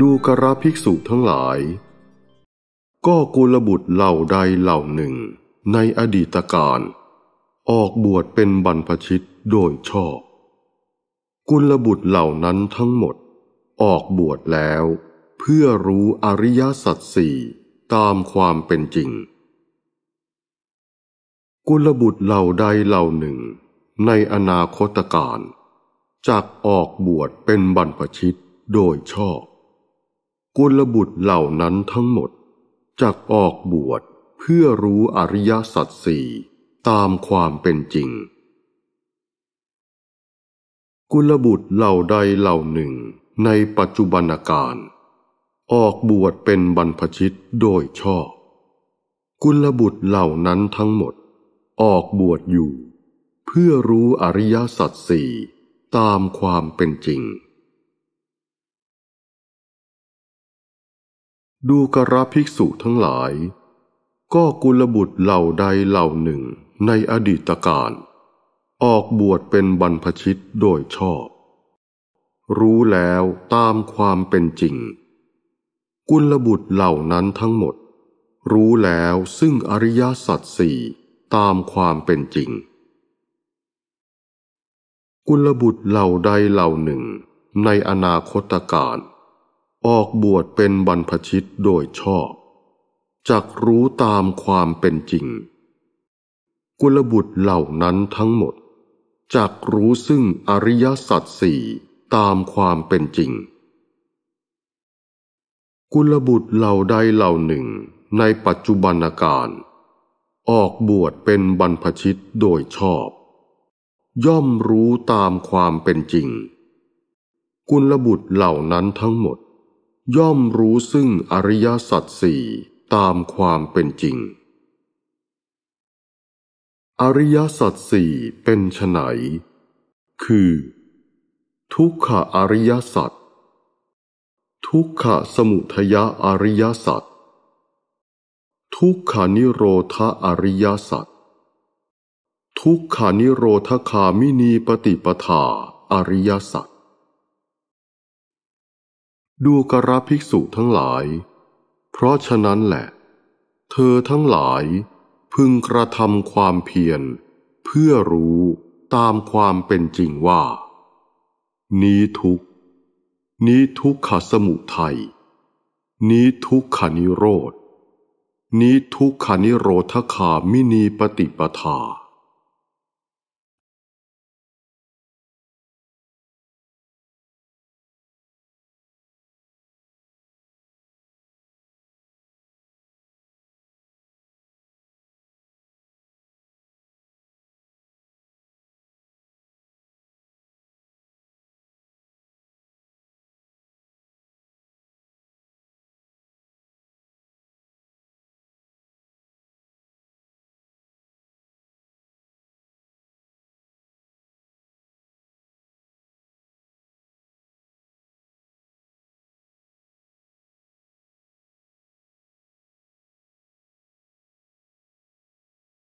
ดูกระภิกษุทั้งหลายก็กุลบุตรเหล่าใดเหล่าหนึ่งในอดีตการออกบวชเป็นบรรพชิตโดยชอบ กุลบุตรเหล่านั้นทั้งหมดออกบวชแล้วเพื่อรู้อริยสัจสี่ตามความเป็นจริง กุลบุตรเหล่าใดเหล่าหนึ่ง ในอนาคตการจากออกบวชเป็นบรรพชิตโดยชอบกุลบุตรเหล่านั้นทั้งหมดจักออกบวชเพื่อรู้อริยสัจสี่ตามความเป็นจริงกุลบุตรเหล่าใดเหล่าหนึ่งในปัจจุบันการออกบวชเป็นบรรพชิตโดยชอบกุลบุตรเหล่านั้นทั้งหมด ออกบวชอยู่ เพื่อรู้อริยสัจสี่ตามความเป็นจริงดูกระภิกษุทั้งหลาย ก็กุลบุตรเหล่าใดเหล่าหนึ่งในอดีตการ ออกบวชเป็นบรรพชิตโดยชอบ รู้แล้วตามความเป็นจริง กุลบุตรเหล่านั้นทั้งหมด รู้แล้วซึ่งอริยสัจสี่ตามความเป็นจริง กุลบุตรเหล่าใดเหล่าหนึ่งในอนาคตการออกบวชเป็นบรรพชิตโดยชอบจักรู้ตามความเป็นจริง กุลบุตรเหล่านั้นทั้งหมดจักรู้ซึ่งอริยสัจสี่ตามความเป็นจริง กุลบุตรเหล่าใดเหล่าหนึ่งในปัจจุบันการ ออกบวชเป็นบรรพชิตโดยชอบ ย่อมรู้ตามความเป็นจริง กุลบุตรเหล่านั้นทั้งหมดย่อมรู้ซึ่งอริยสัจสี่ตามความเป็นจริง อริยสัจสี่เป็นฉไหน คือ ทุกขอริยสัจ ทุกขสมุทยาอริยสัจ ทุกขานิโรธาอริยสัจ ทุกขานิโรธคามินีปฏิปทาอริยสัจดูกระภิกษุทั้งหลาย เพราะฉะนั้นแหละ เธอทั้งหลายพึงกระทำความเพียรเพื่อรู้ตามความเป็นจริงว่า นี้ทุกนี้ทุกขสมุทัย นี้ทุกขานิโรธ นี้ทุกขานิโรธคามินีปฏิปทา